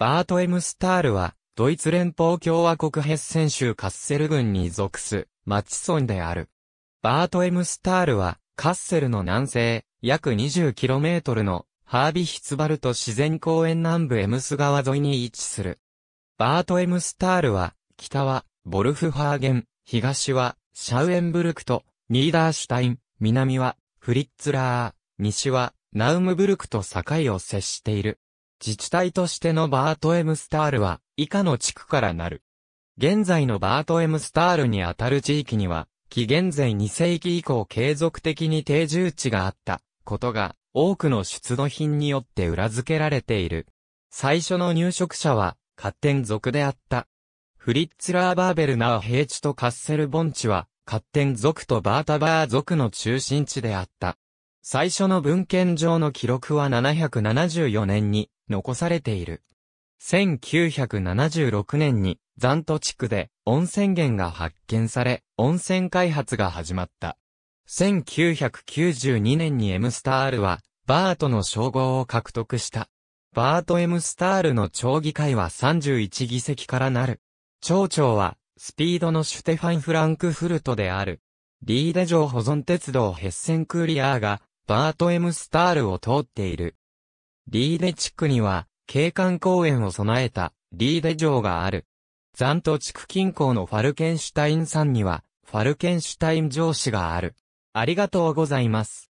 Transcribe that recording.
バート・エムスタールは、ドイツ連邦共和国ヘッセン州カッセル郡に属す、町村である。バート・エムスタールは、カッセルの南西、約 20km の、ハービヒツバルト自然公園南部エムス川沿いに位置する。バート・エムスタールは、北は、ボルフハーゲン、東は、シャウエンブルクと、ニーダーシュタイン、南は、フリッツラー、西は、ナウムブルクと境を接している。自治体としてのバートエムスタールは、以下の地区からなる。現在のバートエムスタールにあたる地域には、紀元前2世紀以降継続的に定住地があった、ことが、多くの出土品によって裏付けられている。最初の入植者は、カッテン族であった。フリッツラーバーベルナー平地とカッセル盆地は、カッテン族とバータバー族の中心地であった。最初の文献上の記録は774年に、残されている。1976年に残土地区で温泉源が発見され、温泉開発が始まった。1992年にエムスタールは、バートの称号を獲得した。バート・エムスタールの町議会は31議席からなる。町長は、スピードのシュテファン・フランクフルトである。リーデ城保存鉄道ヘッセンクーリアーが、バート・エムスタールを通っている。リーデ地区には、景観公園を備えた、リーデ城がある。残土地区近郊のファルケンシュタイン山には、ファルケンシュタイン城市がある。ありがとうございます。